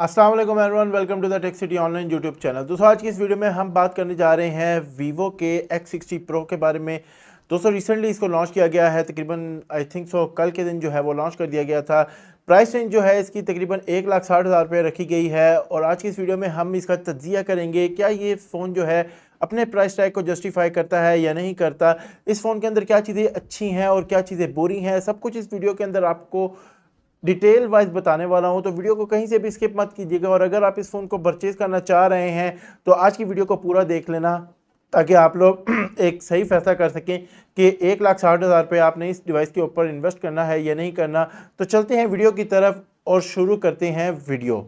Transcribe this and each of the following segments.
अस्सलाम वालेकुम everyone welcome to the tech city online YouTube channel दोस्तों आज की इस वीडियो में हम बात करने जा रहे हैं वीवो के एक्स सिक्सटी प्रो के बारे में दोस्तों रिसेंटली इसको लॉन्च किया गया है तकरीबन आई थिंक सो कल के दिन जो है वो लॉन्च कर दिया गया था प्राइस रेंज जो है इसकी तकरीबन एक लाख साठ हज़ार रुपये रखी गई है और आज की इस वीडियो में हम इसका तजिया करेंगे क्या ये फ़ोन जो है अपने प्राइस टैग को जस्टिफाई करता है या नहीं करता इस फ़ोन के अंदर क्या चीज़ें अच्छी हैं और क्या चीज़ें बुरी हैं सब कुछ इस वीडियो के अंदर आपको डिटेल वाइज बताने वाला हूं तो वीडियो को कहीं से भी स्किप मत कीजिएगा और अगर आप इस फ़ोन को परचेज़ करना चाह रहे हैं तो आज की वीडियो को पूरा देख लेना ताकि आप लोग एक सही फैसला कर सकें कि एक लाख साठ हज़ार रुपये आपने इस डिवाइस के ऊपर इन्वेस्ट करना है या नहीं करना तो चलते हैं वीडियो की तरफ और शुरू करते हैं वीडियो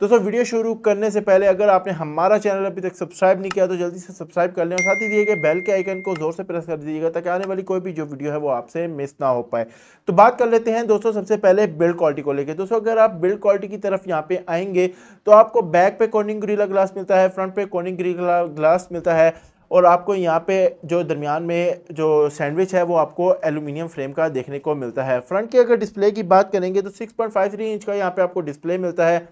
दोस्तों वीडियो शुरू करने से पहले अगर आपने हमारा चैनल अभी तक सब्सक्राइब नहीं किया तो जल्दी से सब्सक्राइब कर लें और साथ ही दिए गए बेल के आइकन को जोर से प्रेस कर दीजिएगा ताकि आने वाली कोई भी जो वीडियो है वो आपसे मिस ना हो पाए तो बात कर लेते हैं दोस्तों सबसे पहले बिल्ड क्वालिटी को लेकर दोस्तों अगर आप बिल्ड क्वालिटी की तरफ यहाँ पे आएंगे तो आपको बैक पे कॉर्निंग ग्रीला ग्लास मिलता है फ्रंट पे कॉर्निंग ग्रीला ग्लास मिलता है और आपको यहाँ पे जो दरमियान में जो सैंडविच है वो आपको एलुमिनियम फ्रेम का देखने को मिलता है फ्रंट की अगर डिस्प्ले की बात करेंगे तो 6.53 इंच का यहाँ पे आपको डिस्प्ले मिलता है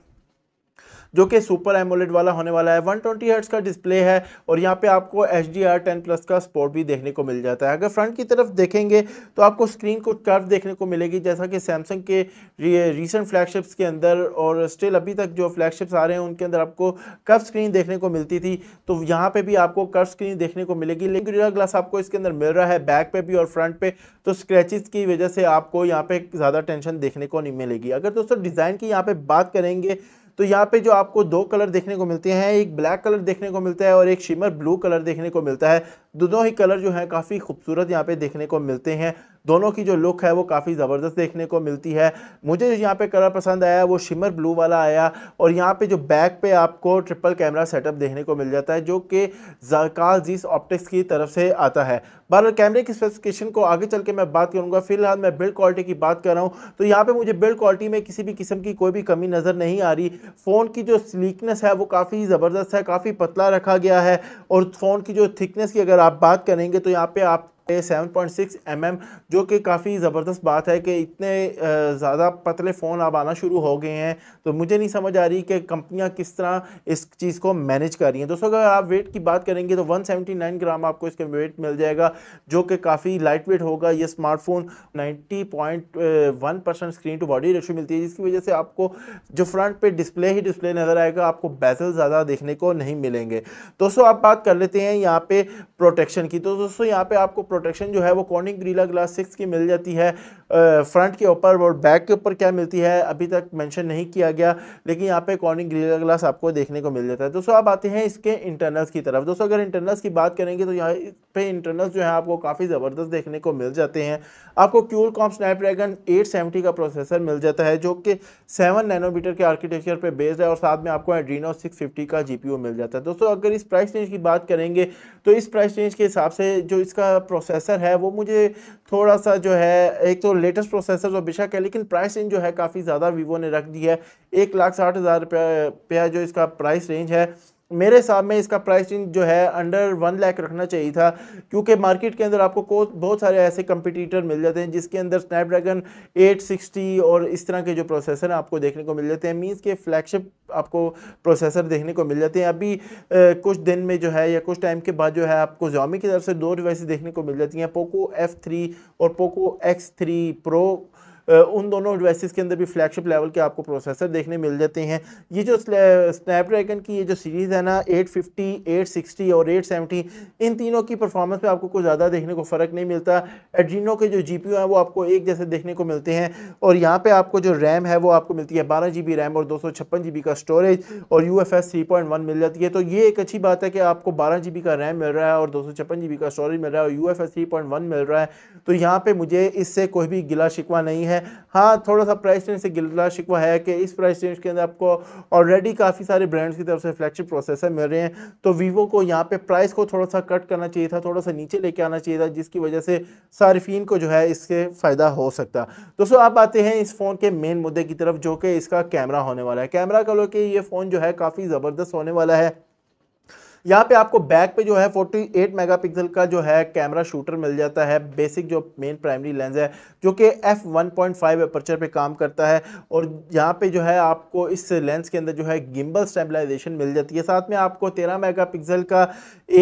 जो कि सुपर एमोलेट वाला होने वाला है वन ट्वेंटी का डिस्प्ले है और यहाँ पे आपको H D R ten plus का स्पोर्ट भी देखने को मिल जाता है अगर फ्रंट की तरफ देखेंगे तो आपको स्क्रीन को कर्व देखने को मिलेगी जैसा कि सैमसंग के रिसेंट फ्लैगशिप्स के अंदर और स्टिल अभी तक जो फ्लैगशिप्स आ रहे हैं उनके अंदर आपको कर्व स्क्रीन देखने को मिलती थी तो यहाँ पर भी आपको कर्व स्क्रीन देखने को मिलेगी लेकिन रियर ग्लास आपको इसके अंदर मिल रहा है बैक पर भी और फ्रंट पे तो स्क्रैचेस की वजह से आपको यहाँ पे ज़्यादा टेंशन देखने को नहीं मिलेगी अगर दोस्तों डिज़ाइन की यहाँ पे बात करेंगे तो यहाँ पे जो आपको दो कलर देखने को मिलते हैं एक ब्लैक कलर देखने को मिलता है और एक शिमर ब्लू कलर देखने को मिलता है दोनों ही कलर जो है काफ़ी खूबसूरत यहाँ पे देखने को मिलते हैं दोनों की जो लुक है वो काफ़ी ज़बरदस्त देखने को मिलती है मुझे जो यहाँ पे कलर पसंद आया वो शिमर ब्लू वाला आया और यहाँ पे जो बैक पे आपको ट्रिपल कैमरा सेटअप देखने को मिल जाता है जो कि जकार जीस ऑप्टिक्स की तरफ से आता है बार कैमरे की स्पेसिफिकेशन को आगे चल के मैं बात करूँगा फिलहाल मैं बिल्ड क्वालिटी की बात कर रहा हूँ तो यहाँ पर मुझे बिल्ड क्वालिटी में किसी भी किस्म की कोई भी कमी नज़र नहीं आ रही फ़ोन की जो स्लीकनेस है वो काफ़ी ज़बरदस्त है काफ़ी पतला रखा गया है और फ़ोन की जो थिकनेस की अगर आप बात करेंगे तो यहाँ पर आप seven point six M M जो कि काफ़ी ज़बरदस्त बात है कि इतने ज़्यादा पतले फ़ोन अब आना शुरू हो गए हैं तो मुझे नहीं समझ आ रही कि कंपनियां किस तरह इस चीज़ को मैनेज कर रही हैं दोस्तों अगर आप वेट की बात करेंगे तो 179 ग्राम आपको इसके वेट मिल जाएगा जो कि काफ़ी लाइट वेट होगा ये smartphone 90.1 percent screen to body ratio मिलती है जिसकी वजह से आपको जो फ्रंट पर डिस्प्ले ही डिस्प्ले नज़र आएगा आपको बैसल ज़्यादा देखने को नहीं मिलेंगे दोस्तों आप बात कर लेते हैं यहाँ पर प्रोटेक्शन की तो दोस्तों यहाँ पर आपको प्रोटेक्शन जो है वो कॉर्निंग ग्रीला ग्लास सिक्स की मिल जाती है फ्रंट के ऊपर और बैक के ऊपर क्या मिलती है अभी तक मेंशन नहीं किया गया लेकिन यहाँ पे कॉर्निंग ग्रिल ग्लास आपको देखने को मिल जाता है दोस्तों आप आते हैं इसके इंटरनल्स की तरफ दोस्तों अगर इंटरनल्स की बात करेंगे तो यहाँ पे इंटरनल्स जो है आपको काफ़ी ज़बरदस्त देखने को मिल जाते हैं आपको क्यूल कॉम स्नैपड्रैगन एट का प्रोसेसर मिल जाता है जो कि सेवन नैनोमीटर के आर्किटेक्चर पर बेस्ड है और साथ में आपको एड्रीनो सिक्स का जी मिल जाता है दोस्तों अगर इस प्राइस रेंज की बात करेंगे तो इस प्राइस रेंज के हिसाब से जो इसका प्रोसेसर है वो मुझे थोड़ा सा जो है एक तो लेटेस्ट प्रोसेसर और बेशक है लेकिन रेंज जो है काफ़ी ज़्यादा वीवो ने रख दी है एक लाख साठ हज़ार रुपया जो इसका प्राइस रेंज है मेरे हिसाब में इसका प्राइस रेंज जो है अंडर वन लाख रखना चाहिए था क्योंकि मार्केट के अंदर आपको बहुत सारे ऐसे कंपटीटर मिल जाते हैं जिसके अंदर स्नैपड्रैगन 860 और इस तरह के जो प्रोसेसर हैं आपको देखने को मिल जाते हैं मीन्स के फ्लैगशिप आपको प्रोसेसर देखने को मिल जाते हैं अभी ए, कुछ दिन में जो है या कुछ टाइम के बाद जो है आपको जोमी की तरफ से दो डिवाइस देखने को मिल जाती हैं पोको एफ़ और पोको एक्स प्रो उन दोनों डिवाइसिस के अंदर भी फ्लैगशिप लेवल के आपको प्रोसेसर देखने मिल जाते हैं ये जो स्नैपड्रैगन की ये जो सीरीज़ है ना 850, 860 और 870 इन तीनों की परफॉर्मेंस में आपको कुछ ज़्यादा देखने को फ़र्क नहीं मिलता एड्रीनो के जो जी हैं वो आपको एक जैसे देखने को मिलते हैं और यहाँ पर आपको जो रैम है वो आपको मिलती है बारह जी रैम और दो का स्टोरेज और यू एफ मिल जाती है तो ये एक अच्छी बात है कि आपको बारह जी का रैम मिल रहा है और दो का स्टोरेज मिल रहा है और यू एफ़ मिल रहा है तो यहाँ पर मुझे इससे कोई भी गिला शिकवा नहीं है है हाँ थोड़ा सा प्राइस रेंज से गिला शिकवा है कि इस प्राइस रेंज के अंदर आपको ऑलरेडी काफ़ी सारे ब्रांड्स की तरफ से फ्लैगशिप प्रोसेसर मिल रहे हैं तो वीवो को यहाँ पे प्राइस को थोड़ा सा कट करना चाहिए था थोड़ा सा नीचे लेके आना चाहिए था जिसकी वजह से सार्फिन को जो है इससे फ़ायदा हो सकता दोस्तों आप आते हैं इस फ़ोन के मेन मुद्दे की तरफ जो कि इसका कैमरा होने वाला है कैमरा कह लो कि ये फ़ोन जो है काफ़ी ज़बरदस्त होने वाला है यहाँ पे आपको बैक पे जो है 48 मेगापिक्सल का जो है कैमरा शूटर मिल जाता है बेसिक जो मेन प्राइमरी लेंस है जो कि एफ वन अपर्चर पे काम करता है और यहाँ पे जो है आपको इस लेंस के अंदर जो है गिम्बल स्टेबलाइजेशन मिल जाती है साथ में आपको तेरह मेगा का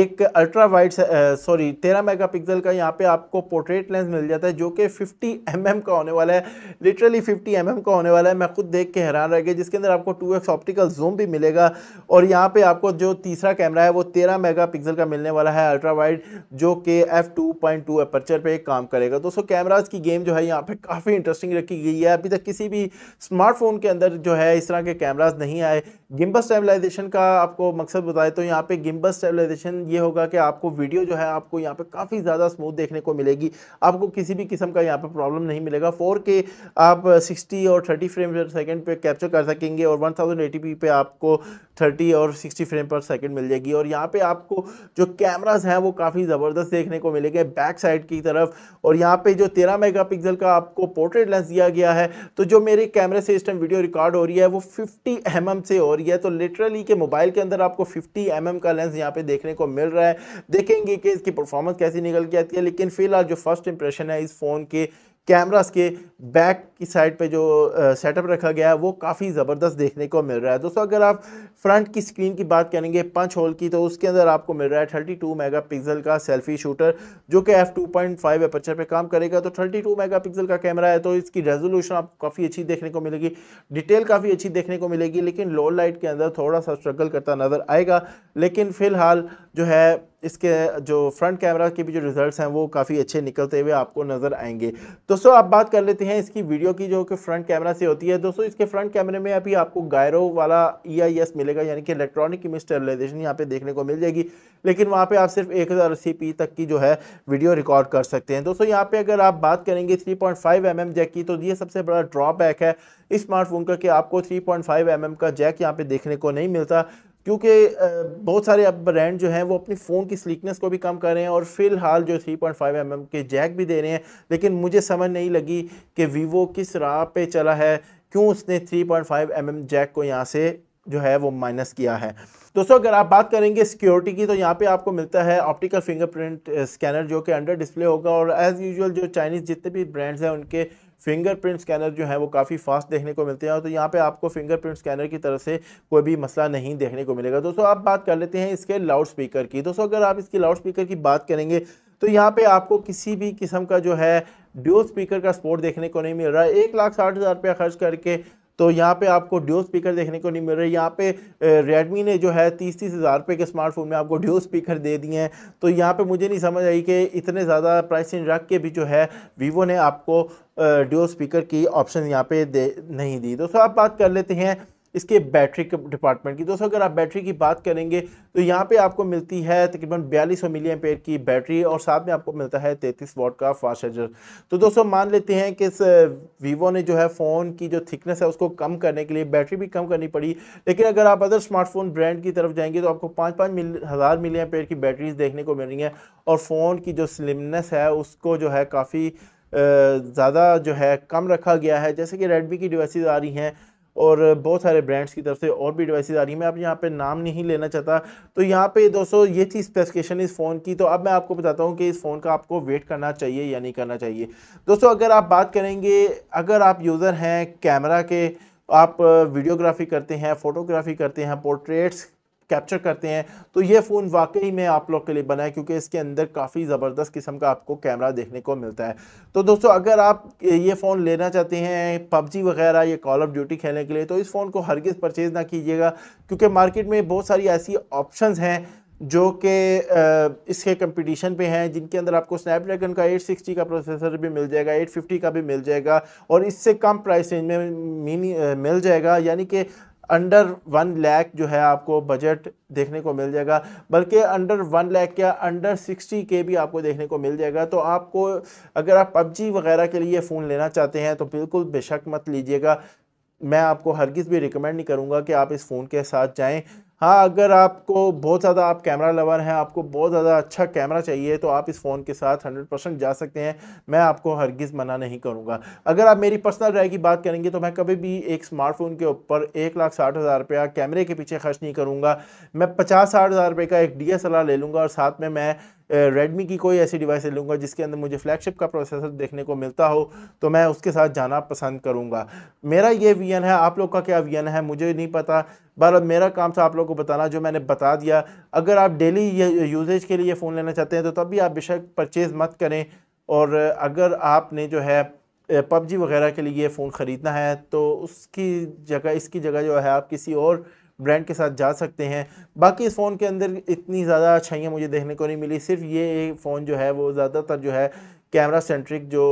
एक अल्ट्रा वाइड सॉरी तेरह मेगा का यहाँ पे आपको पोर्ट्रेट लेंस मिल जाता है जो कि फिफ्टी एम mm का होने वाला है लिटरली फिफ्टी एम mm का होने वाला है मैं खुद देख के हैरान रह गया जिसके अंदर आपको टू ऑप्टिकल जूम भी मिलेगा और यहाँ पे आपको जो तीसरा कैमरा है वो तेरह मेगापिक्सल का मिलने वाला है अल्ट्रा वाइड जो कि F two point two aperture पर काम करेगा दोस्तों कैमराज की गेम जो है यहाँ पर काफ़ी इंटरेस्टिंग रखी गई है अभी तक किसी भी स्मार्टफोन के अंदर जो है इस तरह के कैमराज नहीं आए गिम्बस स्टेबलाइजेशन का आपको मकसद बताए तो यहाँ पे गिम्बस स्टेबलाइजेशन ये होगा कि आपको वीडियो जो है आपको यहाँ पे काफ़ी ज़्यादा स्मूथ देखने को मिलेगी आपको किसी भी किस्म का यहाँ पे प्रॉब्लम नहीं मिलेगा के आप 60 और 30 फ्रेम पर सेकेंड पर कैप्चर कर सकेंगे और 1080p पे आपको थर्टी और सिक्सटी फ्रेम पर सेकेंड मिल जाएगी है और यहाँ पे आपको जो कैमरास हैं वो काफ़ी ज़बरदस्त देखने को मिलेंगे बैक साइड की तरफ और यहाँ पे जो 13 मेगापिक्सल का आपको पोर्ट्रेट लेंस दिया गया है तो जो मेरे कैमरे से इस टाइम वीडियो रिकॉर्ड हो रही है वो फिफ्टी एम mm से हो रही है तो लिटरली के मोबाइल के अंदर आपको फिफ्टी एम mm का लेंस यहाँ पर देखने को मिल रहा है देखेंगे कि इसकी परफॉर्मेंस कैसी निकल के आती है लेकिन फिलहाल जो फर्स्ट इंप्रेशन है इस फ़ोन के कैमरास के बैक की साइड पे जो सेटअप रखा गया है वो काफ़ी ज़बरदस्त देखने को मिल रहा है दोस्तों अगर आप फ्रंट की स्क्रीन की बात करेंगे पंच होल की तो उसके अंदर आपको मिल रहा है 32 मेगापिक्सल का सेल्फी शूटर जो कि F two point five aperture पर काम करेगा तो 32 मेगापिक्सल का कैमरा है तो इसकी रेजोल्यूशन आपको काफ़ी अच्छी देखने को मिलेगी डिटेल काफ़ी अच्छी देखने को मिलेगी लेकिन लो लाइट के अंदर थोड़ा सा स्ट्रगल करता नज़र आएगा लेकिन फ़िलहाल जो है इसके जो फ्रंट कैमरा के भी जो रिजल्ट्स हैं वो काफ़ी अच्छे निकलते हुए आपको नज़र आएंगे दोस्तों आप बात कर लेते हैं इसकी वीडियो की जो कि फ्रंट कैमरा से होती है दोस्तों इसके फ्रंट कैमरे में अभी आपको गायरो वाला ई आई एस मिलेगा यानी कि इलेक्ट्रॉनिक इमेज स्टेरलाइजेशन यहाँ पे देखने को मिल जाएगी लेकिन वहाँ पर आप सिर्फ एक हज़ार पी तक की जो है वीडियो रिकॉर्ड कर सकते हैं दोस्तों यहाँ पर अगर आप बात करेंगे three point five M M jack की तो ये सबसे बड़ा ड्रॉबैक है इस स्मार्टफोन का कि आपको three point five M M का जैक यहाँ पर देखने को नहीं मिलता क्योंकि बहुत सारे अब ब्रांड जो हैं वो अपनी फ़ोन की स्लीकनेस को भी कम कर रहे हैं और फ़िलहाल जो 3.5 पॉइंट mm के जैक भी दे रहे हैं लेकिन मुझे समझ नहीं लगी कि वीवो किस राह पे चला है क्यों उसने 3.5 पॉइंट mm जैक को यहाँ से जो है वो माइनस किया है दोस्तों अगर आप बात करेंगे सिक्योरिटी की तो यहाँ पे आपको मिलता है ऑप्टिकल फिंगरप्रिंट स्कैनर जो कि अंडर डिस्प्ले होगा और एज़ यूजल जो चाइनीज़ जितने भी ब्रांड्स हैं उनके फिंगरप्रिंट स्कैनर जो है वो काफ़ी फास्ट देखने को मिलते हैं तो यहाँ पे आपको फिंगरप्रिंट स्कैनर की तरफ से कोई भी मसला नहीं देखने को मिलेगा दोस्तों आप बात कर लेते हैं इसके लाउड स्पीकर की दोस्तों अगर आप इसकी लाउड स्पीकर की बात करेंगे तो यहाँ पे आपको किसी भी किस्म का जो है ड्यूल स्पीकर का सपोर्ट देखने को नहीं मिल रहा है एक लाख साठ हज़ार रुपया खर्च करके तो यहाँ पे आपको ड्यो स्पीकर देखने को नहीं मिल रहा है यहाँ पे रेडमी ने जो है तीस तीस हज़ार रुपये के स्मार्टफोन में आपको ड्यो स्पीकर दे दिए हैं तो यहाँ पे मुझे नहीं समझ आई कि इतने ज़्यादा प्राइसिंग रख के भी जो है वीवो ने आपको ड्यो स्पीकर की ऑप्शन यहाँ पे दे नहीं दी दोस्तों आप बात कर लेते हैं इसके बैटरी डिपार्टमेंट की दोस्तों अगर आप बैटरी की बात करेंगे तो यहाँ पे आपको मिलती है तकरीबन बयालीस सौ मिली पेयर की बैटरी और साथ में आपको मिलता है तैंतीस वॉट का फास्ट चार्जर तो दोस्तों मान लेते हैं कि इस वीवो ने जो है फ़ोन की जो थिकनेस है उसको कम करने के लिए बैटरी भी कम करनी पड़ी लेकिन अगर आप अदर स्मार्टफोन ब्रांड की तरफ जाएंगे तो आपको पाँच पाँच मिल हज़ार मिली पेयर की बैटरीज देखने को मिल रही हैं और फ़ोन की जो स्लिमनेस है उसको जो है काफ़ी ज़्यादा जो है कम रखा गया है जैसे कि रेडमी की डिवाइसेस आ रही हैं और बहुत सारे ब्रांड्स की तरफ से और भी डिवाइसेस आ रही हैं मैं आप यहाँ पे नाम नहीं लेना चाहता तो यहाँ पे दोस्तों ये थी स्पेसिफिकेशन इस फ़ोन की तो अब मैं आपको बताता हूँ कि इस फ़ोन का आपको वेट करना चाहिए या नहीं करना चाहिए दोस्तों अगर आप बात करेंगे अगर आप यूज़र हैं कैमरा के आप वीडियोग्राफी करते हैं फ़ोटोग्राफी करते हैं पोर्ट्रेट्स कैप्चर करते हैं तो ये फ़ोन वाकई में आप लोग के लिए बना है क्योंकि इसके अंदर काफ़ी ज़बरदस्त किस्म का आपको कैमरा देखने को मिलता है तो दोस्तों अगर आप ये फ़ोन लेना चाहते हैं पबजी वगैरह या कॉल ऑफ ड्यूटी खेलने के लिए तो इस फ़ोन को हरगिज़ परचेज़ ना कीजिएगा क्योंकि मार्केट में बहुत सारी ऐसी ऑप्शन हैं जो कि इसके कंपटीशन पे हैं जिनके अंदर आपको स्नैपड्रैगन का 860 का प्रोसेसर भी मिल जाएगा 850 का भी मिल जाएगा और इससे कम प्राइस रेंज में मिनी मिल जाएगा यानी कि अंडर वन लैख जो है आपको बजट देखने को मिल जाएगा बल्कि अंडर वन लैख या अंडर सिक्सटी के भी आपको देखने को मिल जाएगा तो आपको अगर आप पबजी वगैरह के लिए फ़ोन लेना चाहते हैं तो बिल्कुल बेशक मत लीजिएगा मैं आपको हरगिज़ भी रिकमेंड नहीं करूँगा कि आप इस फ़ोन के साथ जाएँ हाँ अगर आपको बहुत ज़्यादा आप कैमरा लवर हैं आपको बहुत ज़्यादा अच्छा कैमरा चाहिए तो आप इस फ़ोन के साथ 100 परसेंट जा सकते हैं मैं आपको हरगिज़ मना नहीं करूँगा अगर आप मेरी पर्सनल राय की बात करेंगे तो मैं कभी भी एक स्मार्टफोन के ऊपर एक लाख साठ हज़ार रुपया कैमरे के पीछे खर्च नहीं करूँगा मैं पचास साठ हज़ार रुपये का एक डी ले लूँगा और साथ में मैं रेडमी की कोई ऐसी डिवाइस ले लूँगा जिसके अंदर मुझे फ्लैगशिप का प्रोसेसर देखने को मिलता हो तो मैं उसके साथ जाना पसंद करूँगा मेरा ये वी है आप लोग का क्या वी है मुझे नहीं पता बार मेरा काम था आप लोग को बताना जो मैंने बता दिया अगर आप डेली यूजेज के लिए फ़ोन लेना चाहते हैं तो तब भी आप बेशक परचेज़ मत करें और अगर आपने जो है पबजी वगैरह के लिए फ़ोन ख़रीदना है तो उसकी जगह इसकी जगह जो है आप किसी और ब्रांड के साथ जा सकते हैं बाकी इस फ़ोन के अंदर इतनी ज़्यादा अच्छाइयाँ मुझे देखने को नहीं मिली सिर्फ ये फ़ोन जो है वो ज़्यादातर जो है कैमरा सेंट्रिक जो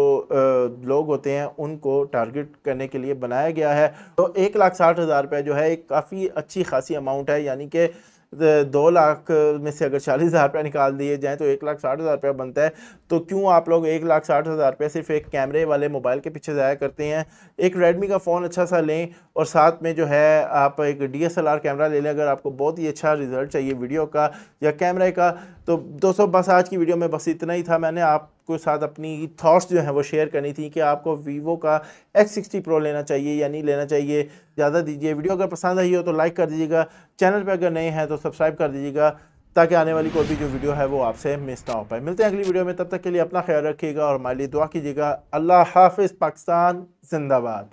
लोग होते हैं उनको टारगेट करने के लिए बनाया गया है तो एक लाख साठ हज़ार रुपये जो है एक काफ़ी अच्छी खासी अमाउंट है यानी कि दो लाख में से अगर चालीस हज़ार रुपया निकाल दिए जाएँ तो एक लाख साठ हज़ार रुपया बनता है तो क्यों आप लोग एक लाख साठ हज़ार रुपया सिर्फ एक कैमरे वाले मोबाइल के पीछे ज़ाया करते हैं एक रेडमी का फ़ोन अच्छा सा लें और साथ में जो है आप एक डी कैमरा ले लें अगर आपको बहुत ही अच्छा रिजल्ट चाहिए वीडियो का या कैमरे का तो दोस्तों बस आज की वीडियो में बस इतना ही था मैंने आप के साथ अपनी थाट्स जो हैं वो शेयर करनी थी कि आपको वीवो का सिक्सटी प्रो लेना चाहिए या नहीं लेना चाहिए ज़्यादा दीजिए वीडियो अगर पसंद आई हो तो लाइक कर दीजिएगा चैनल पर अगर नए हैं तो सब्सक्राइब कर दीजिएगा ताकि आने वाली कोई भी जो वीडियो है वो आपसे मिस ना हो पाए मिलते हैं अगली वीडियो में तब तक के लिए अपना ख्याल रखिएगा और माली दुआ कीजिएगा अल्लाह हाफिज़ पाकिस्तान जिंदाबाद